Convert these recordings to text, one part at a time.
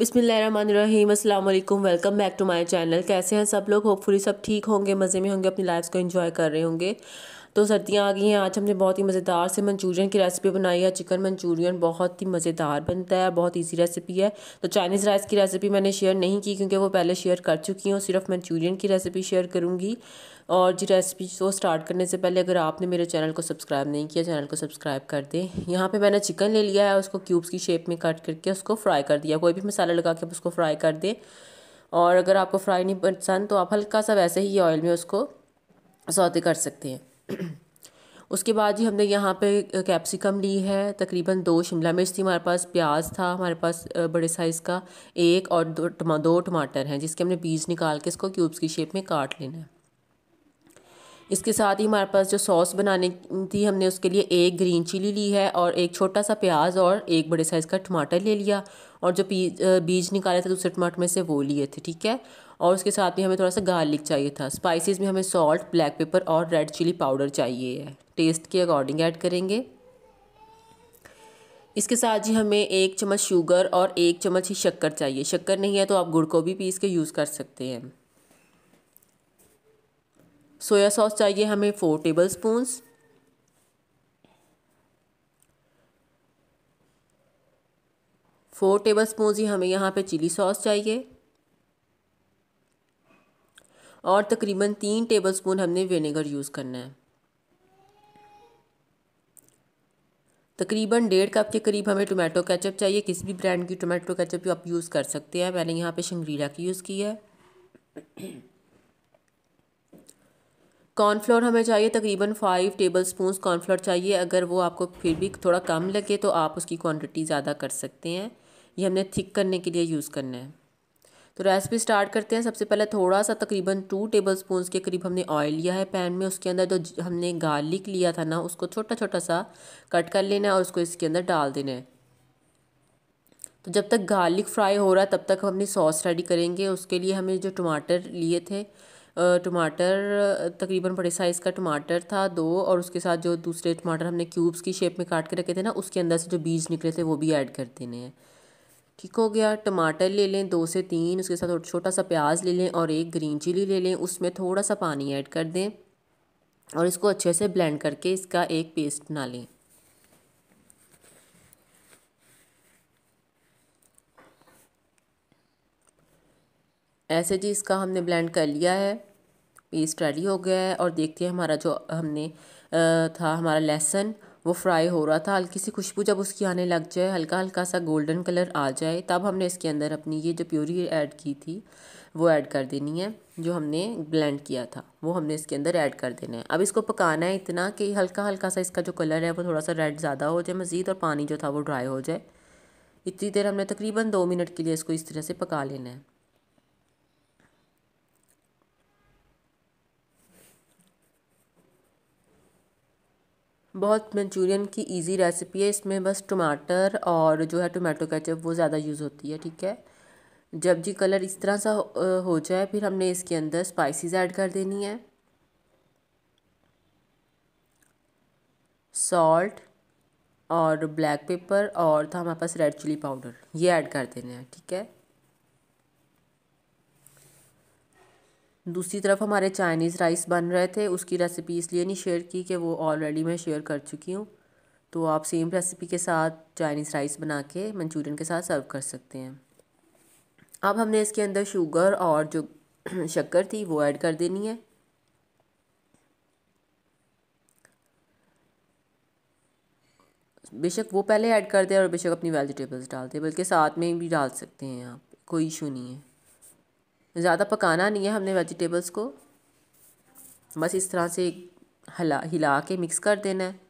अस्सलाम अल्लाम welcome back to my channel कैसे हैं सब लोग होपफुली सब ठीक होंगे मज़े में होंगे अपनी लाइफ को इन्जॉय कर रहे होंगे तो सर्दियाँ आ गई हैं आज हमने बहुत ही मज़ेदार से मंचूरियन की रेसिपी बनाई है चिकन मंचूरियन बहुत ही मज़ेदार बनता है बहुत ईजी रेसिपी है तो चाइनीज़ राइस की रेसिपी मैंने शेयर नहीं की क्योंकि वो पहले शेयर कर चुकी हूँ सिर्फ मंचूरियन की रेसिपी शेयर करूँगी और जी रेसिपी को स्टार्ट करने से पहले अगर आपने मेरे चैनल को सब्सक्राइब नहीं किया चैनल को सब्सक्राइब कर दें यहाँ पे मैंने चिकन ले लिया है उसको क्यूब्स की शेप में कट करके उसको फ्राई कर दिया कोई भी मसाला लगा के आप उसको फ्राई कर दें और अगर आपको फ्राई नहीं पसंद तो आप हल्का सा वैसे ही ऑयल में उसको सौते कर सकते हैं उसके बाद जी हमने यहाँ पे कैप्सिकम ली है तकरीबन दो शिमला मिर्च थी हमारे पास प्याज था हमारे पास बड़े साइज़ का एक और दो दो टमाटर हैं जिसके हमने बीज निकाल के इसको क्यूब्स की शेप में काट लेना है इसके साथ ही हमारे पास जो सॉस बनाने थी हमने उसके लिए एक ग्रीन चिली ली है और एक छोटा सा प्याज और एक बड़े साइज़ का टमाटर ले लिया और जो बीज निकाले थे दूसरे टमाटर में से वो लिए थे ठीक है और उसके साथ ही हमें थोड़ा सा गार्लिक चाहिए था स्पाइसेस में हमें सॉल्ट ब्लैक पेपर और रेड चिली पाउडर चाहिए है टेस्ट के अकॉर्डिंग ऐड करेंगे इसके साथ ही हमें एक चम्मच शुगर और एक चम्मच ही शक्कर चाहिए शक्कर नहीं है तो आप गुड़ को भी पीस के यूज़ कर सकते हैं सोया सॉस चाहिए हमें four tablespoons four tablespoon ही हमें यहाँ पे चिली सॉस चाहिए और तकरीबन तीन टेबलस्पून हमने विनेगर यूज़ करना है तकरीबन डेढ़ कप के करीब हमें टोमेटो केचप चाहिए किसी भी ब्रांड की टोमेटो केचप आप यूज़ कर सकते हैं मैंने यहाँ पे शंगरीला की यूज़ की है कॉर्नफ्लोर हमें चाहिए तकरीबन फाइव टेबल स्पून कॉर्नफ्लोर चाहिए अगर वो आपको फिर भी थोड़ा कम लगे तो आप उसकी क्वांटिटी ज़्यादा कर सकते हैं ये हमने थिक करने के लिए यूज़ करना है तो रेसिपी स्टार्ट करते हैं सबसे पहले थोड़ा सा तकरीबन टू टेबल स्पून के करीब हमने ऑयल लिया है पैन में उसके अंदर जो हमने गार्लिक लिया था ना उसको छोटा छोटा सा कट कर लेना है और उसको इसके अंदर डाल देना है तो जब तक गार्लिक फ्राई हो रहा है तब तक हम अपनी सॉस रेडी करेंगे उसके लिए हमें जो टमाटर लिए थे टमाटर तकरीबन बड़े साइज़ का टमाटर था दो और उसके साथ जो दूसरे टमाटर हमने क्यूब्स की शेप में काट के रखे थे ना उसके अंदर से जो बीज निकले थे वो भी ऐड कर देने हैं ठीक हो गया टमाटर ले लें दो से तीन उसके साथ छोटा सा प्याज ले लें और एक ग्रीन चिली ले लें उसमें थोड़ा सा पानी ऐड कर दें और इसको अच्छे से ब्लेंड करके इसका एक पेस्ट बना लें ऐसे जी इसका हमने ब्लेंड कर लिया है पेस्ट रेडी हो गया है और देखते हैं हमारा जो हमने था हमारा लहसुन वो फ्राई हो रहा था हल्की सी खुशबू जब उसकी आने लग जाए हल्का हल्का सा गोल्डन कलर आ जाए तब हमने इसके अंदर अपनी ये जो प्योरी ऐड की थी वो ऐड कर देनी है जो हमने ब्लेंड किया था वो हमने इसके अंदर ऐड कर देना है अब इसको पकाना है इतना कि हल्का हल्का सा इसका जो कलर है वो थोड़ा सा रेड ज़्यादा हो जाए मज़ीद और पानी जो था वो ड्राई हो जाए इतनी देर हमने तकरीबन दो मिनट के लिए इसको इस तरह से पका लेना है बहुत मंचूरियन की इजी रेसिपी है इसमें बस टमाटर और जो है टोमेटो केचप वो ज़्यादा यूज़ होती है ठीक है जब जी कलर इस तरह सा हो जाए फिर हमने इसके अंदर स्पाइसेस ऐड कर देनी है सॉल्ट और ब्लैक पेपर और था हमारे पास रेड चिली पाउडर ये ऐड कर देना है ठीक है दूसरी तरफ हमारे चाइनीज़ राइस बन रहे थे उसकी रेसिपी इसलिए नहीं शेयर की कि वो ऑलरेडी मैं शेयर कर चुकी हूँ तो आप सेम रेसिपी के साथ चाइनीज़ राइस बना के मंचूरियन के साथ सर्व कर सकते हैं अब हमने इसके अंदर शुगर और जो शक्कर थी वो ऐड कर देनी है बेशक वो पहले ऐड कर दें और बेशक अपनी वेजिटेबल्स डाल दें बल्कि साथ में भी डाल सकते हैं आप कोई इशू नहीं है ज़्यादा पकाना नहीं है हमने वेजिटेबल्स को बस इस तरह से हिला हिला के मिक्स कर देना है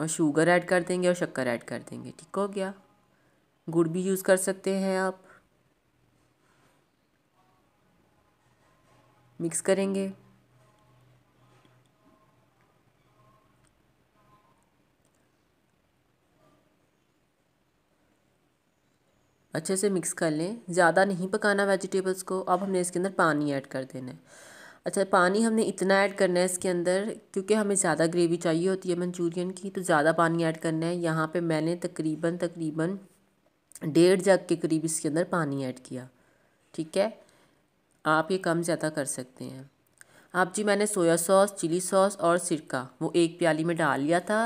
और शुगर ऐड कर देंगे और शक्कर ऐड कर देंगे ठीक हो गया गुड़ भी यूज़ कर सकते हैं आप मिक्स करेंगे अच्छे से मिक्स कर लें ज़्यादा नहीं पकाना वेजिटेबल्स को अब हमने इसके अंदर पानी ऐड कर देना है अच्छा पानी हमने इतना ऐड करना है इसके अंदर क्योंकि हमें ज़्यादा ग्रेवी चाहिए होती है मंचूरियन की तो ज़्यादा पानी ऐड करना है यहाँ पे मैंने तकरीबन तकरीबन डेढ़ जग के करीब इसके अंदर पानी ऐड किया ठीक है आप ये कम ज़्यादा कर सकते हैं आप जी मैंने सोया सॉस चिली सॉस और सिरका वो एक प्याली में डाल लिया था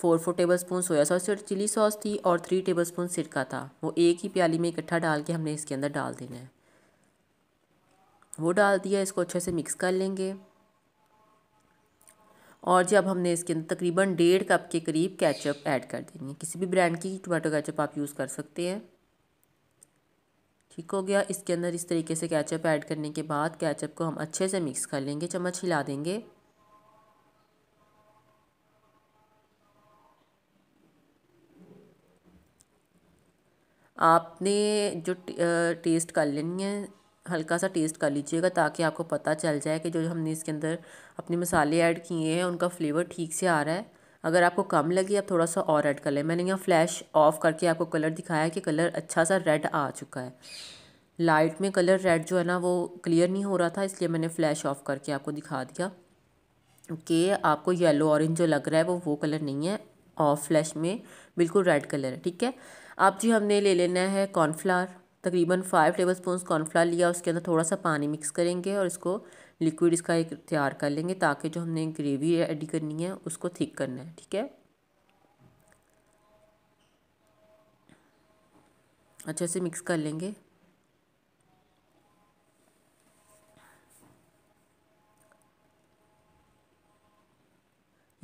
four four tablespoon soya sauce और चिली सॉस थी और थ्री टेबल स्पून सिरका था वो एक ही प्याली में इकट्ठा डाल के हमने इसके अंदर डाल देना है वो डाल दिया इसको अच्छे से मिक्स कर लेंगे और जब हमने इसके अंदर तकरीबन डेढ़ कप के करीब कैचअप ऐड कर देनी है किसी भी ब्रांड की टोमेटो कैचअप आप यूज़ कर सकते हैं ठीक हो गया इसके अंदर इस तरीके से कैचअप ऐड करने के बाद कैचअप को हम अच्छे से मिक्स कर लेंगे चम्मच हिला देंगे आपने जो टेस्ट कर लेनी है हल्का सा टेस्ट कर लीजिएगा ताकि आपको पता चल जाए कि जो हमने इसके अंदर अपने मसाले ऐड किए हैं उनका फ्लेवर ठीक से आ रहा है अगर आपको कम लगे आप थोड़ा सा और ऐड कर लें मैंने यहाँ फ्लैश ऑफ करके आपको कलर दिखाया कि कलर अच्छा सा रेड आ चुका है लाइट में कलर रेड जो है ना वो क्लियर नहीं हो रहा था इसलिए मैंने फ्लैश ऑफ करके आपको दिखा दिया कि आपको येलो ऑरेंज जो लग रहा है वो वो कलर नहीं है ऑफ फ्लैश में बिल्कुल रेड कलर है ठीक है अब जी हमने ले लेना है कॉर्नफ्लावर तकरीबन फाइव टेबल स्पून कॉर्नफ्लावर लिया उसके अंदर थोड़ा सा पानी मिक्स करेंगे और इसको लिक्विड इसका एक तैयार कर लेंगे ताकि जो हमने ग्रेवी एड करनी है उसको थिक करना है ठीक है अच्छे से मिक्स कर लेंगे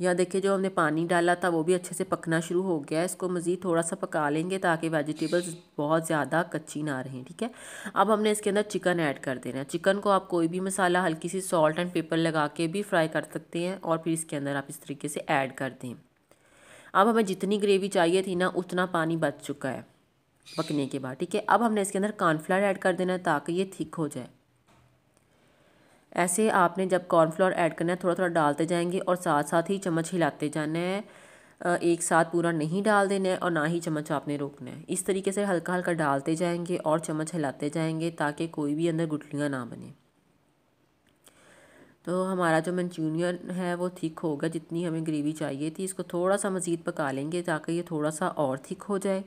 यहाँ देखिए जो हमने पानी डाला था वो भी अच्छे से पकना शुरू हो गया है इसको मज़ीद थोड़ा सा पका लेंगे ताकि वेजिटेबल्स बहुत ज़्यादा कच्ची ना रहें ठीक है अब हमने इसके अंदर चिकन ऐड कर देना है चिकन को आप कोई भी मसाला हल्की सी सॉल्ट एंड पेपर लगा के भी फ्राई कर सकते हैं और फिर इसके अंदर आप इस तरीके से ऐड कर दें अब हमें जितनी ग्रेवी चाहिए थी ना उतना पानी बच चुका है पकने के बाद ठीक है अब हमने इसके अंदर कॉर्नफ्लावर ऐड कर देना है ताकि ये थिक हो जाए ऐसे आपने जब कॉर्नफ्लोर ऐड करना है थोड़ा थोड़ा डालते जाएंगे और साथ साथ ही चम्मच हिलाते जाना है एक साथ पूरा नहीं डाल देना है और ना ही चम्मच आपने रोकना है इस तरीके से हल्का हल्का डालते जाएंगे और चम्मच हिलाते जाएंगे ताकि कोई भी अंदर गुटलियाँ ना बने तो हमारा जो मंचूरियन है वो थिक होगा जितनी हमें ग्रेवी चाहिए थी इसको थोड़ा सा मज़ीद पका लेंगे ताकि ये थोड़ा सा और थिक हो जाए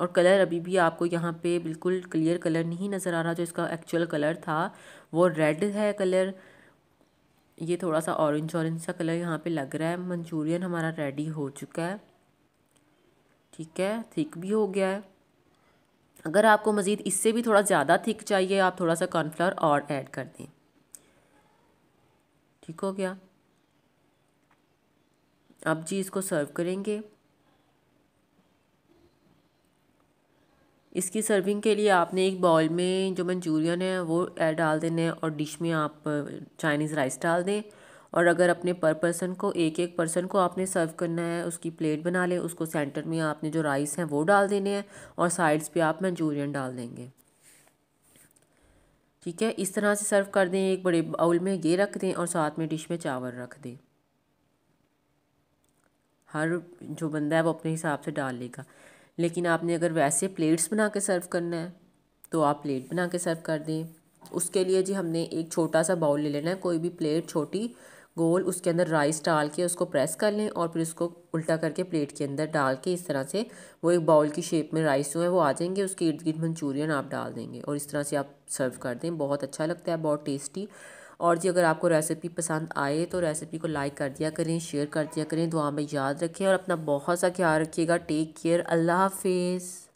और कलर अभी भी आपको यहाँ पे बिल्कुल क्लियर कलर नहीं नज़र आ रहा जो इसका एक्चुअल कलर था वो रेड है कलर ये थोड़ा सा ऑरेंज ऑरेंज सा कलर यहाँ पे लग रहा है मंचूरियन हमारा रेडी हो चुका है ठीक है थिक भी हो गया है अगर आपको मज़ीद इससे भी थोड़ा ज़्यादा थिक चाहिए आप थोड़ा सा कॉर्नफ्लावर और ऐड कर दें ठीक हो गया अब जी इसको सर्व करेंगे इसकी सर्विंग के लिए आपने एक बाउल में जो मंचूरियन है वो डाल देने हैं और डिश में आप चाइनीज़ राइस डाल दें और अगर अपने पर पर्सन को एक एक पर्सन को आपने सर्व करना है उसकी प्लेट बना लें उसको सेंटर में आपने जो राइस हैं वो डाल देने हैं और साइड्स पे आप मंचूरियन डाल देंगे ठीक है इस तरह से सर्व कर दें एक बड़े बाउल में ये रख दें और साथ में डिश में चावल रख दें हर जो बंदा है वो अपने हिसाब से डाल लेगा लेकिन आपने अगर वैसे प्लेट्स बना के सर्व करना है तो आप प्लेट बना के सर्व कर दें उसके लिए जी हमने एक छोटा सा बाउल ले लेना है कोई भी प्लेट छोटी गोल उसके अंदर राइस डाल के उसको प्रेस कर लें और फिर उसको उल्टा करके प्लेट के अंदर डाल के इस तरह से वो एक बाउल की शेप में राइस जो है वो आ जाएंगे उसके इर्द गिर्द मंचूरियन आप डाल देंगे और इस तरह से आप सर्व कर दें बहुत अच्छा लगता है बहुत टेस्टी और जी अगर आपको रेसिपी पसंद आए तो रेसिपी को लाइक कर दिया करें शेयर कर दिया करें दुआ में याद रखें और अपना बहुत सा ख्याल रखिएगा टेक केयर अल्लाह हाफिज़